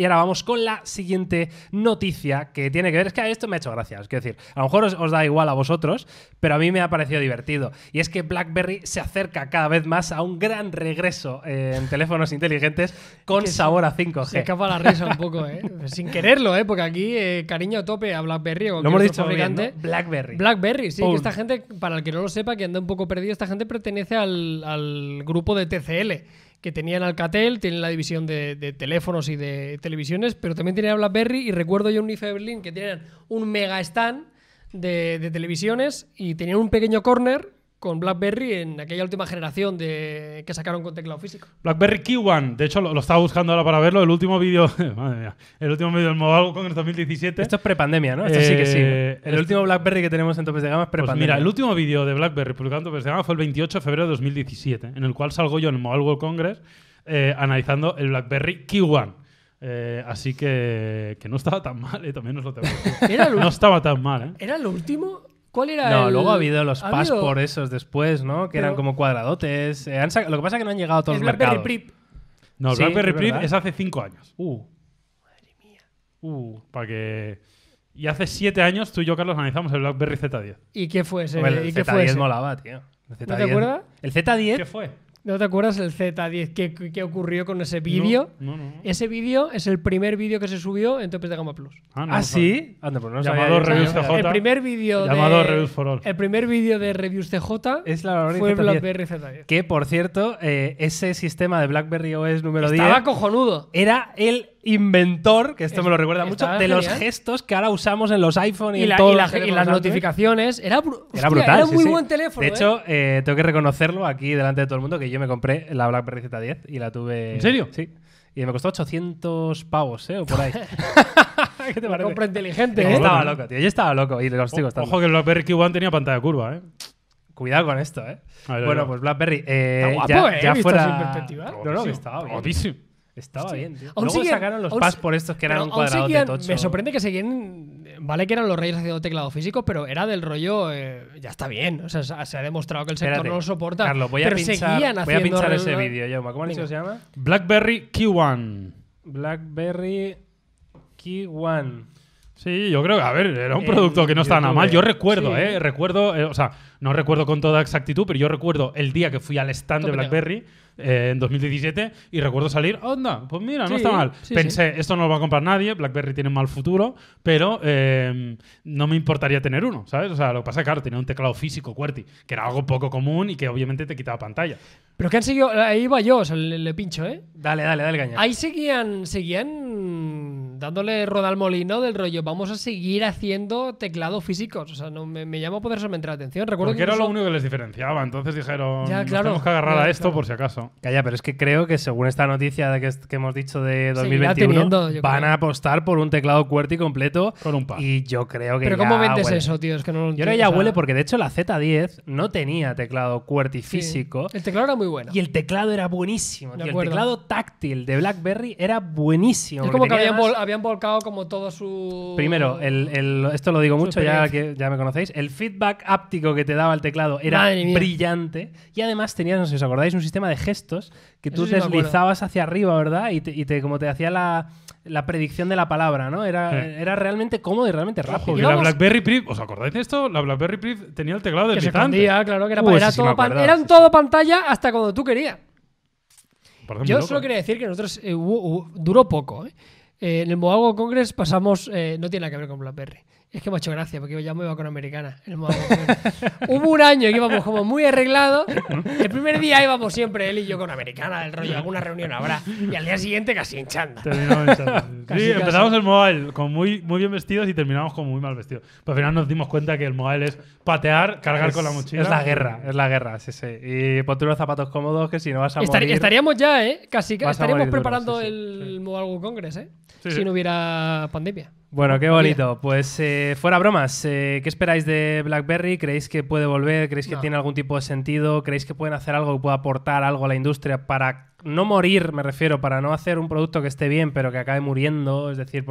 Y ahora vamos con la siguiente noticia que tiene que ver. Es que a esto me ha hecho gracia. Es decir, a lo mejor os, da igual a vosotros, pero a mí me ha parecido divertido. Y es que BlackBerry se acerca cada vez más a un gran regreso eh, en teléfonos inteligentes con sabor a 5G. Se escapa la risa un poco, ¿eh? Sin quererlo, ¿eh? Porque aquí, eh, cariño a tope a BlackBerry o Lo hemos dicho BlackBerry. BlackBerry, sí. Que esta gente, para el que no lo sepa, que anda un poco perdido, esta gente pertenece al, al grupo de TCL que tenían Alcatel, tienen la división de, teléfonos y de televisiones, pero también tenían BlackBerry y recuerdo yo en ife que tenían un mega stand de, de televisiones y tenían un pequeño corner con BlackBerry en aquella última generación de, que sacaron con teclado físico. BlackBerry Key One, de hecho lo, estaba buscando ahora para verlo, el último vídeo, el último vídeo del Mobile Congress 2017. Esto es prepandemia, ¿no? Esto sí que sí. Eh, el, este- último BlackBerry que tenemos en topes de gama es prepandemia. Pues mira, el último vídeo de BlackBerry publicado en topes de gama fue el 28 de febrero de 2017, en el cual salgo yo en el Mobile World Congress eh, analizando el BlackBerry Key One. Eh, así que, que no estaba tan mal, también nos lo tengo. no estaba tan mal. ¿eh? ¿Era lo último? ¿Cuál era No, luego ha habido los ¿Ha Passport esos después, ¿no? Que eran como cuadradotes. Eh, lo que pasa es que no han llegado a todos el los mercados. Prip. No, el BlackBerry Prip es hace cinco años. Uh. Madre mía. Uh, para que... Y hace 7 años tú y yo, Carlos, analizamos el BlackBerry Z10. ¿Y qué fue ese? el z Z10 molaba, tío. ¿No te acuerdas? El Z10... ¿Qué fue? ¿No te acuerdas el Z10 ¿Qué ocurrió con ese vídeo? Ese vídeo es el primer vídeo que se subió en topes de gama plus. Ah, ah sí. Pues no Llamado El primer vídeo Llamado de, Reviews for All. El primer vídeo de Reviews CJ es la fue BlackBerry Z10. Que por cierto, eh, ese sistema de BlackBerry OS número 10 Estaba cojonudo. Era el inventor, que esto me lo recuerda mucho, de los gestos que ahora usamos en los iPhone y, las notificaciones. Era, era brutal. Era muy buen teléfono. De ¿eh? hecho, eh, tengo que reconocerlo aquí delante de todo el mundo que yo me compré la BlackBerry Z10 y la tuve. ¿En serio? Sí. Y me costó 800 pavos, ¿eh? O por ahí. ¿Qué te parece? Compra inteligente, ¿eh? estaba loco, tío. Yo estaba loco y los Ojo que el BlackBerry Q1 tenía pantalla curva, ¿eh? Cuidado con esto, ¿eh? bueno, pues BlackBerry. Está guapo, ya, eh, Sin perspectiva. No, no, estaba bien. Estaba bien, tío. Aún Luego sacaron los pas por estos que eran un cuadrado de tocho. Me sorprende que seguían. Vale, que eran los reyes haciendo teclado físico, pero era del rollo. Eh, ya está bien. O sea, se ha demostrado que el sector no lo soporta. Carlos, voy a pinchar, voy a pinchar ese vídeo, ya ¿Cómo se llama? Blackberry Q1. Blackberry Q1. Sí, yo creo que, a ver, era un eh, producto que no estaba nada mal. Yo recuerdo, ¿eh? Recuerdo, eh, o sea, no recuerdo con toda exactitud, pero yo recuerdo el día que fui al stand de BlackBerry eh, en 2017 y recuerdo salir, onda, pues mira, no está mal. Pensé, esto no lo va a comprar nadie, BlackBerry tiene un mal futuro, pero em, no me importaría tener uno, ¿sabes? O sea, lo que pasa es que, claro, tenía un teclado físico, QWERTY, que era algo poco común y que obviamente te quitaba pantalla. Pero que han seguido, ahí iba yo, o sea, le, pincho, ¿eh? Dale, dale, dale, caña. Ahí seguían, seguían dándole Rodalmolino molino del rollo, vamos a seguir haciendo teclados físicos. O sea, no, me, me poder poderosamente la atención. Recuerdo Porque que era lo único que les diferenciaba, entonces dijeron, tenemos que agarrar a esto por si acaso. Calla, pero es que creo que según esta noticia que, que hemos dicho de 2021, van a apostar por un teclado QWERTY completo. Con un par. Y yo creo que. Pero ¿cómo vendes eso, tío? Es que no Yo creo que ya huele porque de hecho la Z10 no tenía teclado QWERTY físico. El teclado era muy bueno. Y el teclado era buenísimo. el teclado táctil de BlackBerry era buenísimo. Es como que había habían volcado como todo su. Primero, el, esto lo digo mucho, ya, que, ya me conocéis. El feedback áptico que te daba el teclado era brillante. Y además tenías, no sé si os acordáis, un sistema de gestos que tú deslizabas hacia arriba, ¿verdad? Y como te hacía la, predicción de la palabra, ¿no? Era, era realmente cómodo y realmente rápido. Y la BlackBerry Priv, ¿os acordáis de esto? La BlackBerry Priv tenía el teclado deslizante. claro, que era, todo eran todo pantalla hasta cuando tú querías. Yo solo quería decir que nosotros eh, duró poco, ¿eh? Eh, en el Moago Congress pasamos, eh, no tiene nada que ver con BlackBerry, es que me ha hecho gracia, porque ya me iba con americana. Hubo un año que íbamos como muy arreglados. El primer día íbamos siempre él y yo con americana, del rollo, alguna reunión habrá. Y al día siguiente casi en chanda. Terminamos sí, empezamos el mobile con muy, muy bien vestidos y terminamos como muy mal vestidos. Pero al final nos dimos cuenta que el mobile es patear, cargar con la mochila. Es la guerra, es la guerra, sí, sí. Y ponte unos zapatos cómodos que si no vas a morir, Estaríamos ya, ¿eh? Casi, estaríamos preparando el sí. Mobile World Congress, ¿eh? si no hubiera pandemia. Bueno, qué bonito. Pues eh, fuera bromas, eh, ¿qué esperáis de BlackBerry? ¿Creéis que puede volver? ¿Creéis que tiene algún tipo de sentido? ¿Creéis que pueden hacer algo que pueda aportar algo a la industria para no morir, me refiero, para no hacer un producto que esté bien pero que acabe muriendo? Es decir,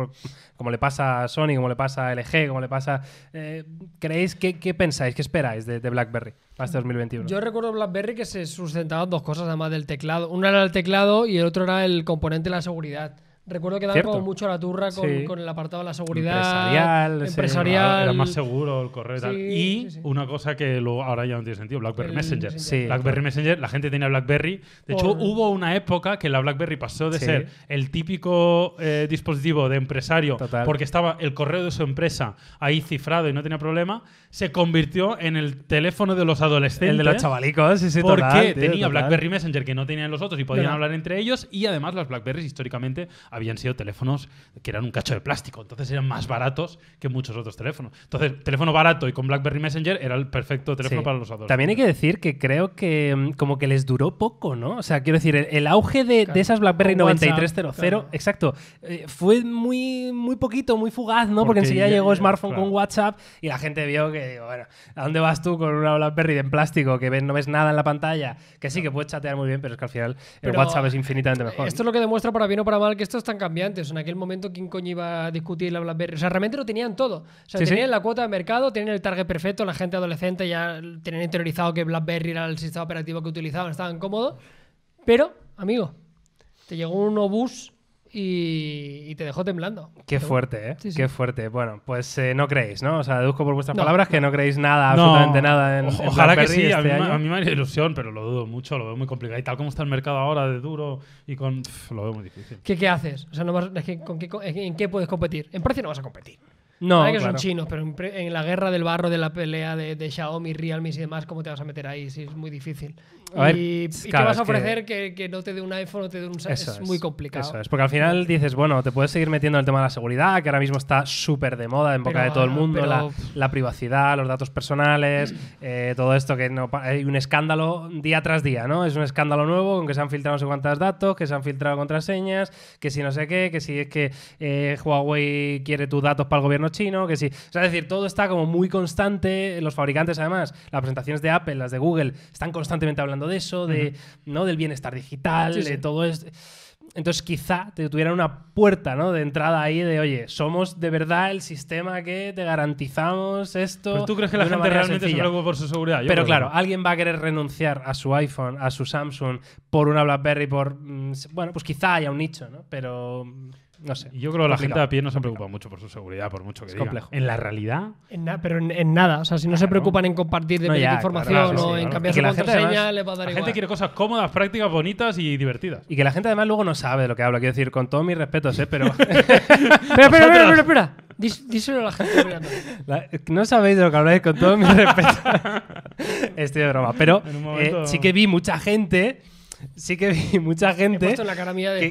como le pasa a Sony, como le pasa a LG, como le pasa... Eh, ¿Creéis qué, pensáis? ¿Qué esperáis de, de BlackBerry? hasta este 2021. Yo recuerdo BlackBerry que se sustentaban dos cosas además del teclado. Una era el teclado y el otro era el componente de la seguridad. Recuerdo que daban como mucho la turra con, el apartado de la seguridad. Empresarial. empresarial. Era, más seguro el correo y tal. Y una cosa que lo, ahora ya no tiene sentido, BlackBerry Messenger. BlackBerry Messenger, la gente tenía BlackBerry. De hecho, hubo una época que la BlackBerry pasó de ser el típico eh, dispositivo de empresario, porque estaba el correo de su empresa ahí cifrado y no tenía problema, se convirtió en el teléfono de los adolescentes. El de los chavalicos, sí, sí, Porque tenía BlackBerry Messenger que no tenían los otros y podían hablar entre ellos. Y además las BlackBerries históricamente habían sido teléfonos que eran un cacho de plástico, entonces eran más baratos que muchos otros teléfonos. Entonces, teléfono barato y con BlackBerry Messenger era el perfecto teléfono para los adultos. También hay que decir que creo que mm, como que les duró poco, ¿no? O sea, quiero decir, el, auge de, esas BlackBerry 9300, exacto, eh, fue muy, muy poquito, muy fugaz, ¿no? Porque, enseguida llegó smartphone con WhatsApp y la gente vio que, bueno, ¿a dónde vas tú con una BlackBerry en plástico que no ves nada en la pantalla? Que sí, que puedes chatear muy bien, pero es que al final el WhatsApp es infinitamente mejor. Esto es lo que demuestra para bien o para mal que esto está tan cambiantes. En aquel momento, ¿quién coño iba a discutir la BlackBerry? O sea, realmente lo tenían todo. O sea, tenían la cuota de mercado, tenían el target perfecto, la gente adolescente ya tenían interiorizado que BlackBerry era el sistema operativo que utilizaban, estaban cómodos. Pero, amigo, te llegó un obús y, te dejó temblando. Qué fuerte, ¿eh? Qué fuerte. Bueno, pues eh, no creéis, ¿no? O sea, deduzco por vuestras palabras que no creéis nada, absolutamente nada Ojalá que sí, este a, mí, me haría ilusión, pero lo dudo mucho, lo veo muy complicado. Y tal como está el mercado ahora de duro y con... lo veo muy difícil. ¿Qué, haces? O sea, ¿en qué puedes competir? En precio no vas a competir. No, que son chinos, pero en, la guerra del barro de la pelea de, Xiaomi, Realme y demás, ¿cómo te vas a meter ahí? Sí, es muy difícil. ¿Y, qué vas a ofrecer que... no te dé un iPhone o te dé un Samsung? Es, muy complicado. Eso es, porque al final dices, bueno, te puedes seguir metiendo en el tema de la seguridad, que ahora mismo está súper de moda en boca de todo el mundo, la, privacidad, los datos personales, mm. eh, todo esto que no, hay un escándalo día tras día, ¿no? Es un escándalo nuevo con que se han filtrado no sé cuántos datos, que se han filtrado contraseñas, que si no sé qué, que si es que eh, Huawei quiere tus datos para el gobierno chino, que sí. O sea, es decir, todo está como muy constante. Los fabricantes, además, las presentaciones de Apple, las de Google, están constantemente hablando de eso, de, ¿no? del bienestar digital, de todo esto. Entonces quizá te tuvieran una puerta ¿no? de entrada ahí de, oye, somos de verdad el sistema que te garantizamos esto. Pero pues tú crees que la gente realmente se preocupa por su seguridad. Pero claro, alguien va a querer renunciar a su iPhone, a su Samsung, por una BlackBerry, por... Mm, bueno, pues quizá haya un nicho, ¿no? Pero... Mm, no sé. Yo creo que la gente a pie no se preocupa mucho por su seguridad, por mucho que es complejo. En la realidad. En pero en, nada. O sea, si no se preocupan en compartir de no, información o en cambiar su contraseña, les va a dar La gente quiere cosas cómodas, prácticas, bonitas y divertidas. Y que la gente además luego no sabe de lo que habla. Quiero decir, con todos mis respetos, ¿eh? Pero. espera, espera, espera, espera. Díselo a la gente. no sabéis de lo que habláis con todo mi respeto. Estoy de broma. Pero eh, sí que vi mucha gente sí que vi mucha gente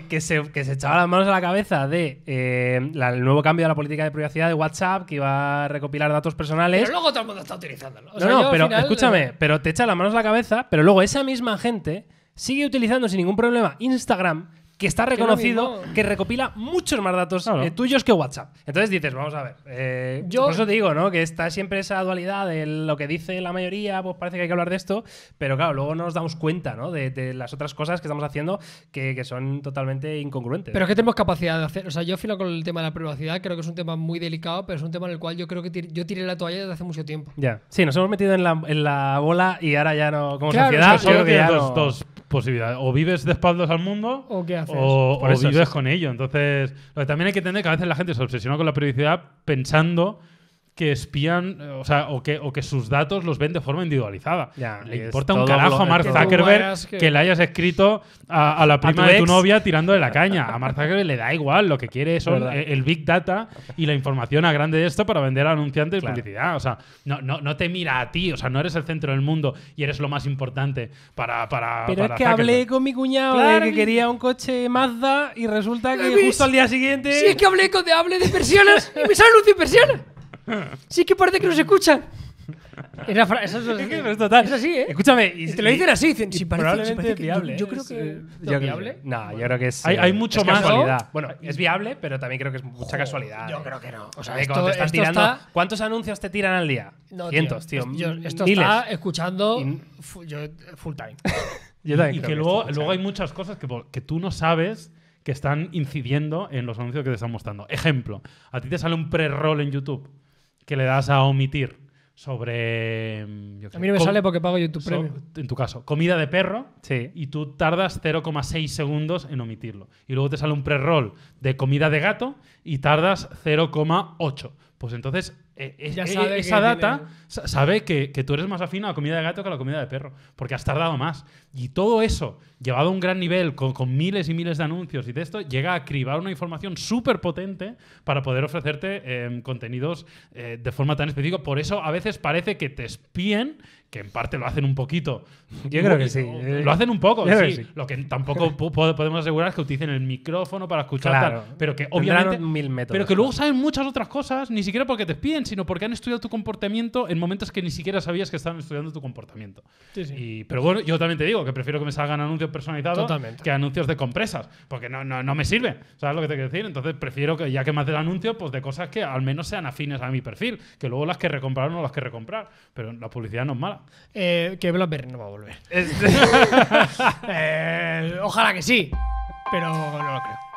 que, se, echaba las manos a la cabeza de eh, el nuevo cambio de la política de privacidad de WhatsApp que iba a recopilar datos personales. Pero luego todo el mundo está utilizándolo. no, no, pero escúchame, eh, pero te echa las manos a la cabeza, pero luego esa misma gente sigue utilizando sin ningún problema Instagram que está reconocido que recopila muchos más datos eh, tuyos que WhatsApp. Entonces dices, vamos a ver. Eh, yo... Por eso te digo, ¿no? Que está siempre esa dualidad de lo que dice la mayoría, pues parece que hay que hablar de esto, pero claro, luego no nos damos cuenta, ¿no? De, las otras cosas que estamos haciendo que, son totalmente incongruentes. Pero es que tenemos capacidad de hacer. O sea, yo filo con el tema de la privacidad, creo que es un tema muy delicado, pero es un tema en el cual yo creo que yo tiré la toalla desde hace mucho tiempo. Ya. Sí, nos hemos metido en la, en la bola y ahora ya no. Como sociedad, dos Posibilidad. O vives de espaldas al mundo o, qué haces? o, vives con ello. Entonces, también hay que entender que a veces la gente se obsesiona con la periodicidad pensando que espían, o sea, o que, o que sus datos los ven de forma individualizada. le importa un carajo a Mark Zuckerberg que... le hayas escrito a, la prima de tu novia tirando de la caña. A Mark Zuckerberg le da igual, lo que quiere es el, Big Data y la información a grande de esto para vender a anunciantes publicidad. O sea, no, no, no, te mira a ti, o sea, no eres el centro del mundo y eres lo más importante para. para Pero es que hablé con mi cuñado que quería un coche Mazda y resulta que justo al día siguiente. Sí, es que hablé, con, hablé de persianas y me salen de impresiones Sí, que parece que nos escuchan. es, total. Es así, ¿eh? Escúchame, y, te lo dicen así, si parece, viable. Yo, creo que... ¿Es viable? No, yo creo que es. Hay- eh, mucho más, Bueno, es viable, pero también creo que es mucha casualidad. Yo ¿eh? creo que no. O sea, eh, esto, tirando. ¿Cuántos anuncios te tiran al día? No, Cientos, tío. esto está escuchando yo, full time. Y que luego, luego hay muchas cosas que, que tú no sabes que están incidiendo en los anuncios que te están mostrando. Ejemplo, a ti te sale un pre-roll en YouTube que le das a omitir sobre. Mm, a mí no me sale porque pago YouTube tu Premium. En tu caso, comida de perro. Sí. Y tú tardas 0,6 segundos en omitirlo. Y luego te sale un pre-roll de comida de gato y tardas 0,8. Pues entonces ella eh, eh, sabe esa data sabe que, que, tú eres más afín a la comida de gato que a la comida de perro, porque has tardado más. Y todo eso, llevado a un gran nivel, con, miles y miles de anuncios y de esto, llega a cribar una información súper potente para poder ofrecerte em, contenidos eh, de forma tan específica. Por eso a veces parece que te espíen que en parte lo hacen un poquito. Yo creo que sí. Lo eh. hacen un poco, sí. Lo que tampoco podemos asegurar es que utilicen el micrófono para escuchar pero que obviamente pero que luego saben muchas otras cosas, ni siquiera porque te piden, sino porque han estudiado tu comportamiento en momentos que ni siquiera sabías que estaban estudiando tu comportamiento. Sí, sí. Y, pero bueno, yo también te digo que prefiero que me salgan anuncios personalizados que anuncios de compresas, porque no, no, no, me sirve. ¿Sabes lo que te quiero decir? Entonces prefiero que ya que me hacen anuncio, pues de cosas que al menos sean afines a mi perfil, que luego las que recomprar no las que recomprar, pero la publicidad no es mala eh, que BlackBerry no va a volver. Eh, ojalá que sí, pero no lo creo.